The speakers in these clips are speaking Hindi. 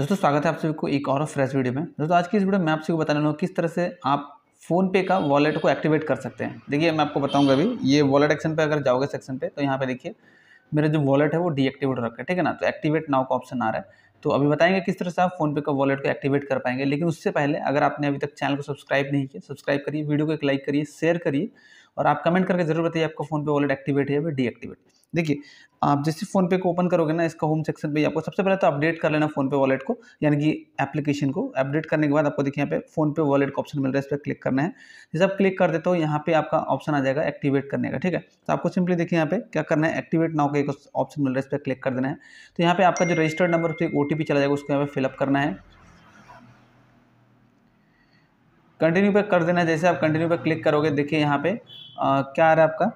दोस्तों स्वागत है आप सभी को एक और फ्रेश वीडियो में दोस्तों आज की इस वीडियो में आप सभी को बताने वाला किस तरह से आप फ़ोन पे का वॉलेट को एक्टिवेट कर सकते हैं देखिए मैं आपको बताऊंगा अभी ये वॉलेट एक्शन पे अगर जाओगे सेक्शन पे तो यहाँ पे देखिए मेरा जो वॉलेट है वो डीएक्टिवेट हो रखा है ठीक है ना तो एक्टिवेट नाव का ऑप्शन आ रहा है तो अभी बताएंगे किस तरह से आप फोन पे का वॉलेट को एक्टिवेट कर पाएंगे लेकिन उससे पहले अगर आपने अभी तक चैनल को सब्सक्राइब नहीं किया सब्सक्राइब करिए वीडियो को एक लाइक करिए शेयर करिए और आप कमेंट करके जरूर बताइए आपका फोनपे वॉलेट एक्टिवेट है या डीएक्टिवेट देखिए आप जैसे फोनपे को ओपन करोगे ना इसका होम सेक्शन पे आपको सबसे पहले तो अपडेट कर लेना फोनपे वॉलेट को यानी कि एप्लीकेशन को अपडेट करने के बाद आपको देखिए यहाँ पे फोनपे वॉलेट का ऑप्शन मिल रहा है इस पर क्लिक करना है जैसे आप क्लिक कर देते हो यहाँ पे आपका ऑप्शन आ जाएगा एक्टिवेट करने का ठीक है तो आपको सिंपली देखिए यहाँ पे क्या करना है एक्टिवेट नाउ का एक ऑप्शन मिल रहा है इस पर क्लिक कर देना है तो यहाँ पे आपका जो रजिस्टर्ड नंबर उस एक चला जाएगा उसको यहाँ पे फिलअप करना है कंटिन्यू पे कर देना जैसे आप कंटिन्यू पे क्लिक करोगे देखिए यहाँ पे आ, क्या आ रहा है आपका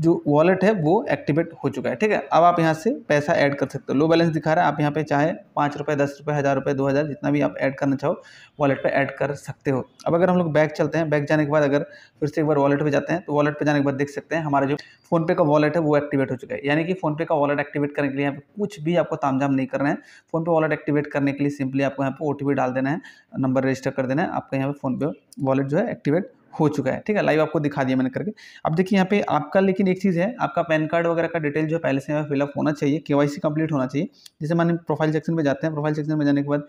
जो वॉलेट है वो एक्टिवेट हो चुका है ठीक है अब आप यहाँ से पैसा ऐड कर सकते हो लो बैलेंस दिखा रहा है आप यहाँ पे चाहे पाँच रुपये दस रुपये हज़ार रुपये दो हज़ार जितना भी आप ऐड करना चाहो वॉलेट पे ऐड कर सकते हो अब अगर हम लोग बैक चलते हैं बैक जाने के बाद अगर फिर से एक बार वॉलेट पर जाते हैं तो वॉलेट पर जाने के बाद देख सकते हैं हमारा जो फोनपे का वॉलेट है वो एक्टिवेट हो चुका है यानी कि फोनपे का वॉलेट एक्टिवेट करने के लिए यहाँ पर कुछ भी आपको तामझाम नहीं करना है फोनपे वॉलेट एक्टिवेट करने के लिए सिंपली आपको यहाँ पर ओ डाल देना है नंबर रजिस्टर कर देना है आपका यहाँ पर फोनपे वॉलेट जो है एक्टिवेट हो चुका है ठीक है लाइव आपको दिखा दिया मैंने करके अब देखिए यहाँ पे आपका लेकिन एक चीज़ है आपका पैन कार्ड वगैरह का डिटेल जो पहले से यहाँ फिलअप होना चाहिए के वाई कंप्लीट होना चाहिए जैसे मैंने प्रोफाइल सेक्शन में जाते हैं प्रोफाइल सेक्शन में जाने के बाद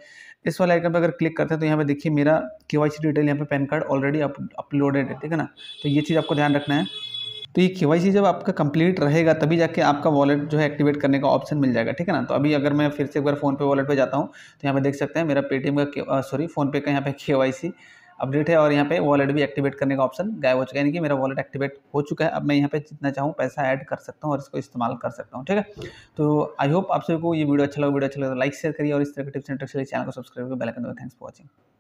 इस वाले आइकन पर अगर क्लिक करते हैं तो यहाँ पे देखिए मेरा के वाई डिटेल यहाँ पर पैन कार्ड ऑलरेडी अपलोडेड है ठीक है ना तो ये चीज़ आपको ध्यान रखना है तो ये के जब आपका कंप्लीट रहेगा तभी जाके आपका वॉलेट जो है एक्टिवेट करने का ऑप्शन मिल जाएगा ठीक है ना तो अभी अगर मैं फिर से एक बार फ़ोनपे वॉलेट पे जाता हूँ तो यहाँ पे देख सकते हैं मेरा पेटीएम का सॉरी फ़ोनपे का यहाँ पे के अपडेट है और यहाँ पे वॉलेट भी एक्टिवेट करने का ऑप्शन गायब हो चुका है यानी कि मेरा वॉलेट एक्टिवेट हो चुका है अब मैं यहाँ पे जितना चाहूँ पैसा ऐड कर सकता हूँ और इसको इस्तेमाल कर सकता हूँ ठीक है तो आई होप आप सबको ये वीडियो अच्छा लगा वीडियो अच्छा लगा तो लाइक शेयर करिए और इस तरह के टिप्स एंड ट्रिक्स चैनल को सब्सक्राइब करके बेल आइकन दो थैंक्स फॉर वॉचिंग